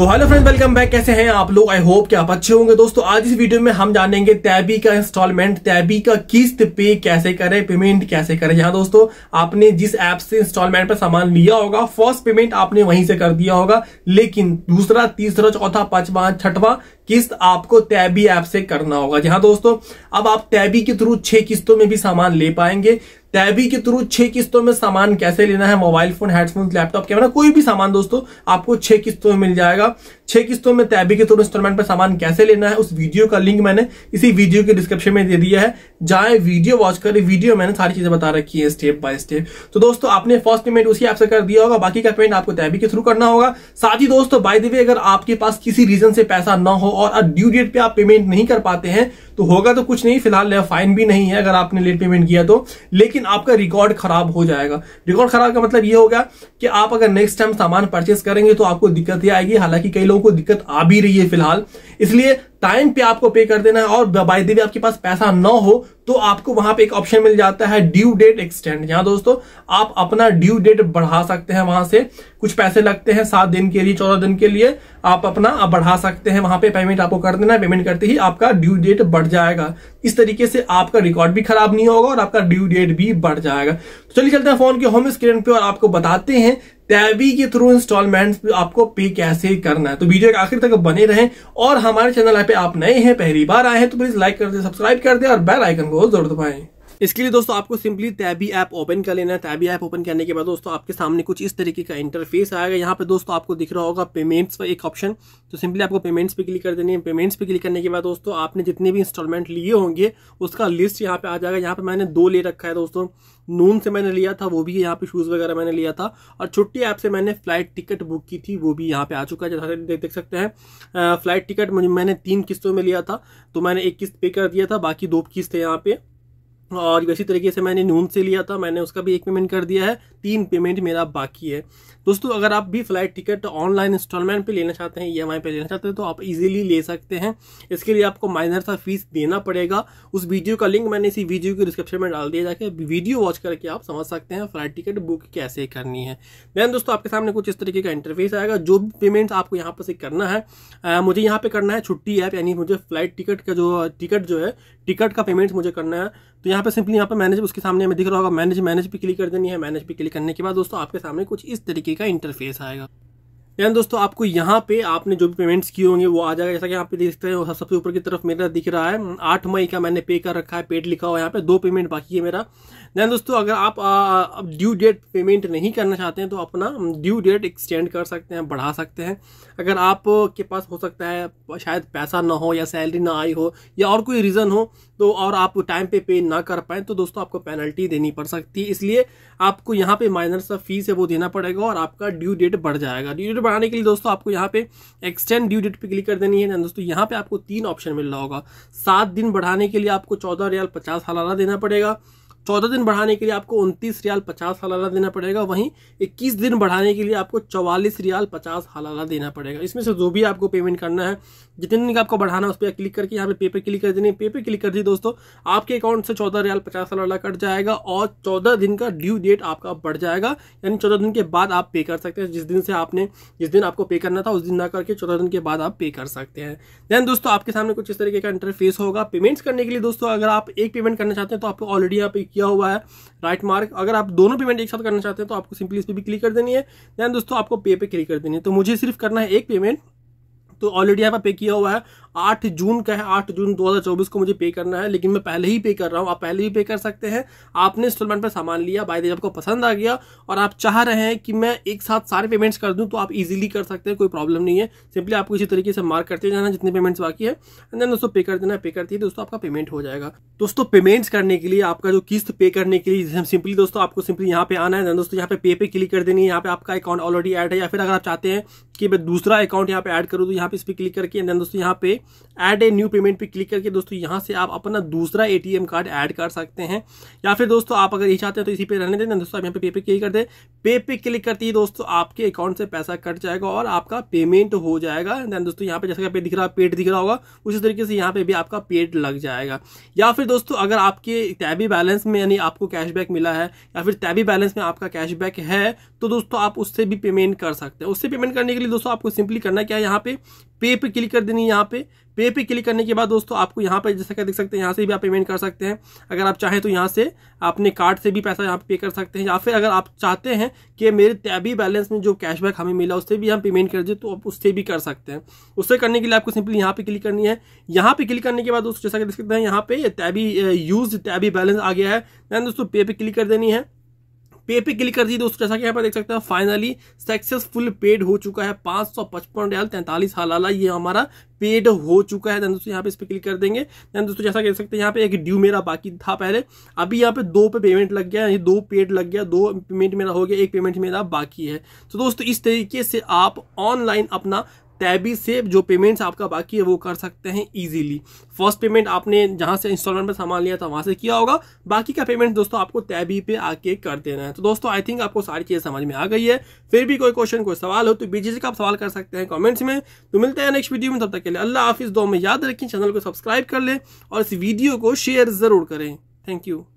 तो hello friends welcome back कैसे हैं आप लोग आई होप कि आप अच्छे होंगे दोस्तों आज इस वीडियो में हम जानेंगे तैबी का इंस्टॉलमेंट तैबी का किस्त पे कैसे करें पेमेंट कैसे करें यहाँ दोस्तों आपने जिस ऐप से इंस्टॉलमेंट पर सामान लिया होगा फर्स्ट पेमेंट आपने वहीं से कर दिया होगा लेकिन दूसरा तीसरा चौथा पांचवा छठवा किस्त आपको तैबी ऐप से करना होगा जहां दोस्तों अब आप तैबी के थ्रू छह किस्तों में भी सामान ले पाएंगे टैबी के थ्रू छह किस्तों में सामान कैसे लेना है mobile phone headphone laptop camera कोई भी सामान दोस्तों आपको छह किस्तों में मिल जाएगा छह किस्तों में तैबी के थ्रू इंस्टॉलमेंट पर सामान कैसे लेना है उस वीडियो का लिंक मैंने इसी वीडियो के डिस्क्रिप्शन में दे दिया है जाए वीडियो वॉच कर वीडियो मैंने सारी चीजें बता रखी है स्टेप बाय स्टेप तो दोस्तों आपने फर्स्ट पेमेंट उसी ऐप से कर दिया होगा बाकी का पेमेंट आपको तैबी के थ्रू करना होगा साथ ही दोस्तों बाय द वे अगर आपके पास किसी रीजन से पैसा ना हो और ड्यू डेट पे आप पेमेंट नहीं कर पाते हैं तो होगा तो कुछ नहीं फिलहाल फाइन भी नहीं है अगर आपने लेट पेमेंट किया तो लेकिन आपका रिकॉर्ड खराब हो जाएगा रिकॉर्ड खराब का मतलब ये होगा कि आप अगर नेक्स्ट टाइम सामान परचेस करेंगे तो आपको दिक्कत ही आएगी हालांकि कई लोग लोगों को दिक्कत आ भी रही है फिलहाल इसलिए टाइम पे आपको पे कर देना है और बाय द आपके पास पैसा ना हो तो आपको वहां पे एक ऑप्शन मिल जाता है ड्यू डेट एक्सटेंड यहाँ दोस्तों आप अपना ड्यू डेट बढ़ा सकते हैं वहां से कुछ पैसे लगते हैं सात दिन के लिए चौदह दिन के लिए आप अपना आप बढ़ा सकते हैं वहां पे पेमेंट आपको कर देना है पेमेंट करते ही आपका ड्यू डेट बढ़ जाएगा इस तरीके से आपका रिकॉर्ड भी खराब नहीं होगा और आपका ड्यू डेट भी बढ़ जाएगा तो चलिए चलते हैं फोन के होम स्क्रीन पे और आपको बताते हैं टैबी के थ्रू इंस्टॉलमेंट आपको पे कैसे करना है तो वीडियो के आखिर तक बने रहें और हमारे चैनल पे आप नए हैं पहली बार आए हैं तो प्लीज लाइक कर दे सब्सक्राइब कर दे और बेल आइकन को जरूर दबाएं इसके लिए दोस्तों आपको सिंपली टैबी ऐप ओपन कर लेना है टैबी ऐप ओपन करने के बाद दोस्तों आपके सामने कुछ इस तरीके का इंटरफेस आएगा यहाँ पे दोस्तों आपको दिख रहा होगा पेमेंट्स पर एक ऑप्शन तो सिंपली आपको पेमेंट्स पे क्लिक कर देनी है पेमेंट्स पे क्लिक करने के बाद दोस्तों आपने जितने भी इंस्टॉलमेंट लिए होंगे उसका लिस्ट यहाँ पे आ जाएगा यहाँ पे मैंने दो ले रखा है दोस्तों नून से मैंने लिया था वो भी यहाँ पे शूज़ वगैरह मैंने लिया था और छुट्टी ऐप से मैंने फ्लाइट टिकट बुक की थी वो भी यहाँ पे आ चुका है जैसा देख सकते हैं फ्लाइट टिकट मैंने तीन किस्तों में लिया था तो मैंने एक किस्त पे कर दिया था बाकी दो किस्त है यहाँ पे और इसी तरीके से मैंने नून से लिया था मैंने उसका भी एक पेमेंट कर दिया है तीन पेमेंट मेरा बाकी है दोस्तों अगर आप भी फ्लाइट टिकट ऑनलाइन इंस्टॉलमेंट पे लेना चाहते हैं ई e एम पे लेना चाहते हैं तो आप इजीली ले सकते हैं इसके लिए आपको माइनर सा फीस देना पड़ेगा उस वीडियो का लिंक मैंने इसी वीडियो के डिस्क्रिप्शन में डाल दिया जाके वीडियो वॉच करके आप समझ सकते हैं फ्लाइट टिकट बुक कैसे करनी है देन दोस्तों आपके सामने कुछ इस तरीके का इंटरफेस आएगा जो भी पेमेंट आपको यहाँ पर से करना है मुझे यहाँ पे करना है छुट्टी ऐप यानी मुझे फ्लाइट टिकट का जो टिकट जो है टिकट का पेमेंट मुझे करना है तो यहाँ पे सिंपली यहाँ पे मैनेज उसके सामने हमें दिख रहा होगा मैनेज मैनेज पे क्लिक कर देनी है मैनेज पे क्लिक करने के बाद दोस्तों आपके सामने कुछ इस तरीके का इंटरफेस आएगा यानी दोस्तों आपको यहाँ पे आपने जो भी पेमेंट्स किए होंगे वो आ जाएगा जैसा कि यहाँ पे देख सकते हैं सबसे ऊपर की तरफ मेरा दिख रहा है आठ मई का मैंने पे कर रखा है पेड लिखा हुआ यहाँ पे दो पेमेंट बाकी है मेरा यानी दोस्तों अगर आप अब ड्यू डेट पेमेंट नहीं करना चाहते हैं तो अपना ड्यू डेट एक्सटेंड कर सकते हैं बढ़ा सकते हैं अगर आपके पास हो सकता है शायद पैसा ना हो या सैलरी ना आई हो या और कोई रीज़न हो तो और आप टाइम पे पे ना कर पाए तो दोस्तों आपको पेनल्टी देनी पड़ सकती है इसलिए आपको यहाँ पे माइनर सा फीस है वो देना पड़ेगा और आपका ड्यू डेट बढ़ जाएगा ड्यू डेट बढ़ाने के लिए दोस्तों आपको यहाँ पे एक्सटेंड ड्यू डेट पे क्लिक कर देनी है ना दोस्तों यहाँ पे आपको तीन ऑप्शन मिल रहा होगा सात दिन बढ़ाने के लिए आपको चौदह रियाल पचास हलाना देना पड़ेगा चौदह दिन बढ़ाने के लिए आपको उनतीस रियाल पचास हलाला देना पड़ेगा वहीं इक्कीस दिन बढ़ाने के लिए आपको चौवालीस रियाल पचास हलाला देना पड़ेगा इसमें से जो भी आपको पेमेंट करना है जितने दिन का आपको बढ़ाना है उस पर क्लिक करके यहाँ पे पे पे क्लिक कर देने पे पे क्लिक कर दी दोस्तों आपके अकाउंट से चौदह रियाल पचास हलाला कट जाएगा और चौदह दिन का ड्यू डेट आपका बढ़ जाएगा यानी चौदह दिन के बाद आप पे कर सकते हैं जिस दिन से आपने जिस दिन आपको पे करना था उस दिन ना करके चौदह दिन के बाद आप पे कर सकते हैं देन दोस्तों आपके सामने कुछ इस तरीके का इंटरफेस होगा पेमेंट्स करने के लिए दोस्तों अगर आप एक पेमेंट करना चाहते हैं तो आपको ऑलरेडी यहाँ पे किया हुआ है राइट मार्क अगर आप दोनों पेमेंट एक साथ करना चाहते हैं तो आपको सिंपली इस पर भी क्लिक कर देनी है दैन दोस्तों आपको पे पे क्लिक कर देनी है तो मुझे सिर्फ करना है एक पेमेंट तो ऑलरेडी यहाँ पर पे किया हुआ है आठ जून का है आठ जून 2024 को मुझे पे करना है लेकिन मैं पहले ही पे कर रहा हूँ आप पहले ही पे कर सकते हैं आपने इंस्टॉलमेंट पर सामान लिया बाय देज आपको पसंद आ गया और आप चाह रहे हैं कि मैं एक साथ सारे पेमेंट्स कर दूँ तो आप इजीली कर सकते हैं कोई प्रॉब्लम नहीं है सिंपली आपको इसी तरीके से मार्क करते जाना जितने पेमेंट्स बाकी है एंड देन दोस्तों पे कर देना पे करती है दोस्तों आपका पेमेंट हो जाएगा दोस्तों पेमेंट्स करने के लिए आपका जो किस्त पे करने के लिए सिंपली दोस्तों आपको सिंपली यहाँ पे आना है दोस्तों यहाँ पे पे पे क्लिक कर देनी है यहाँ पे आपका अकाउंट ऑलरेडी ऐड है या फिर अगर आप चाहते हैं कि मैं दूसरा अकाउंट यहाँ पे ऐड करूँ तो यहाँ पे इस पर क्लिक करके देन दोस्तों यहाँ पे ऐड ए न्यू पेमेंट पे क्लिक करके दोस्तों यहाँ से आप अपना दूसरा एटीएम कार्ड ऐड कर सकते हैं या फिर दोस्तों आप अगर ये चाहते हैं तो इसी पे रहने दें दोस्तों आप यहाँ पे पे पे कर दें पे पे क्लिक करती है दोस्तों आपके अकाउंट से पैसा कट जाएगा और आपका पेमेंट हो जाएगा देन दोस्तों यहाँ पे जैसा दिख रहा पेट दिख रहा होगा उसी तरीके से यहाँ पे भी आपका पेट लग जाएगा या फिर दोस्तों अगर आपके टैबी बैलेंस में यानी आपको कैशबैक मिला है या फिर टैबी बैलेंस में आपका कैशबैक है तो दोस्तों आप उससे भी पेमेंट कर सकते हैं उससे पेमेंट करने के लिए दोस्तों आपको सिंपली करना क्या है यहाँ पे पे पे क्लिक कर देनी है यहाँ पे पे पे क्लिक करने के बाद दोस्तों आपको यहाँ पर जैसे क्या देख सकते हैं यहाँ से भी आप पेमेंट कर सकते हैं अगर आप चाहें तो यहाँ से अपने कार्ड से भी पैसा यहाँ पे कर सकते हैं या फिर अगर आप चाहते हैं कि मेरे तैबी बैलेंस में जो कैशबैक हमें मिला उससे भी हम पेमेंट कर दें तो आप उससे भी कर सकते हैं उससे करने के लिए आपको सिंपली यहाँ पे क्लिक करनी है यहाँ पे क्लिक करने के बाद दोस्तों जैसा कि देख सकते हैं यहाँ पे तैबी यूज तैबी बैलेंस आ गया है दोस्तों पे पे क्लिक कर देनी है पे पे क्लिक कर दी दोस्तों जैसा कि यहाँ पर देख सकते हैं फाइनली सक्सेसफुल पेड हो चुका है पाँच सौ पचपन रियाल तैंतालीस हालाला ये हमारा पेड हो चुका है दोस्तों यहाँ पे इस पर क्लिक कर देंगे दोस्तों जैसा कह सकते हैं यहाँ पे एक ड्यू मेरा बाकी था पहले अभी यहाँ पे दो पे पेमेंट लग गया यानी दो पेड लग गया दो पेमेंट मेरा हो गया एक पेमेंट मेरा बाकी है तो दोस्तों इस तरीके से आप ऑनलाइन अपना तैबी से जो पेमेंट्स आपका बाकी है वो कर सकते हैं इजीली फर्स्ट पेमेंट आपने जहाँ से इंस्टॉलमेंट पर सामान लिया था वहाँ से किया होगा बाकी का पेमेंट दोस्तों आपको तैबी पे आके कर देना है तो दोस्तों आई थिंक आपको सारी चीज़ें समझ में आ गई है फिर भी कोई क्वेश्चन कोई सवाल हो तो बीजेसी का आप सवाल कर सकते हैं कॉमेंट्स में तो मिलते हैं नेक्स्ट वीडियो में तब तक के लिए अल्लाह हाफिज़ दो में याद रखें चैनल को सब्सक्राइब कर लें और इस वीडियो को शेयर ज़रूर करें थैंक यू